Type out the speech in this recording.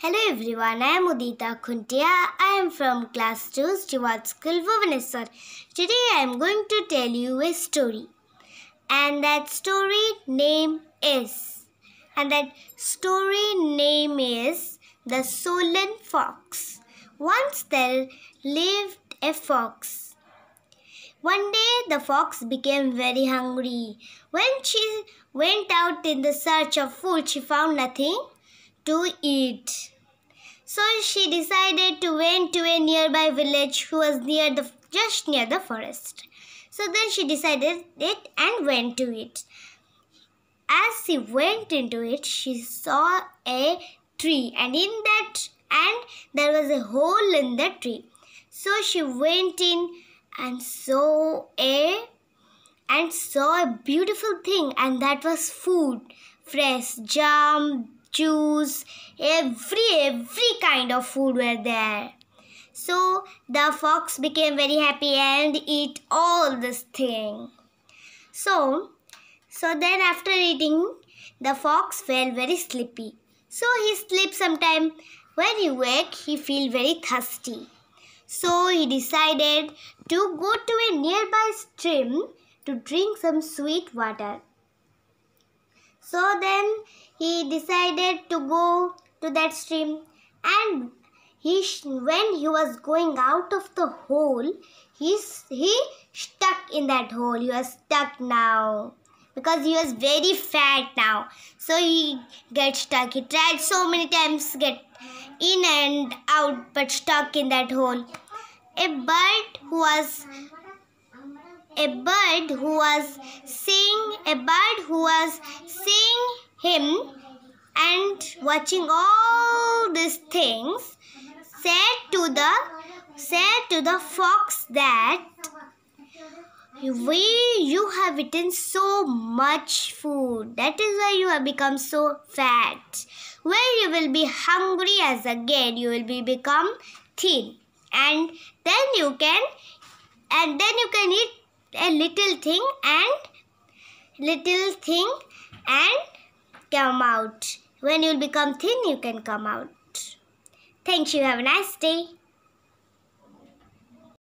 Hello everyone, I am Udita Khuntia. I am from class 2 Stewart School, Bhubaneswar. Today I am going to tell you a story. And that story name is and that story name is The Solan Fox. Once there lived a fox. One day the fox became very hungry. When she went out in the search of food, she found nothing to eat. So she decided to went to a nearby village who was near the just near the forest. So then she decided it and went to it. As she went into it, she saw a tree and in that and there was a hole in the tree. So she went in and saw a and saw a beautiful thing and that was food fresh jam juice, every every kind of food were there. So the fox became very happy and eat all this thing. So so then after eating the fox felt very sleepy. So he sleep sometime. When he wake he feel very thirsty. So he decided to go to a nearby stream to drink some sweet water. So then he decided to go to that stream and he when he was going out of the hole he he stuck in that hole He was stuck now because he was very fat now so he got stuck he tried so many times get in and out but stuck in that hole a bird who was a bird who was seeing a bird who was seeing him and watching all these things said to the said to the fox that we you have eaten so much food that is why you have become so fat where you will be hungry as again you will be become thin and then you can and then you can eat a little thing and little thing and come out. When you'll become thin, you can come out. Thanks. you. Have a nice day.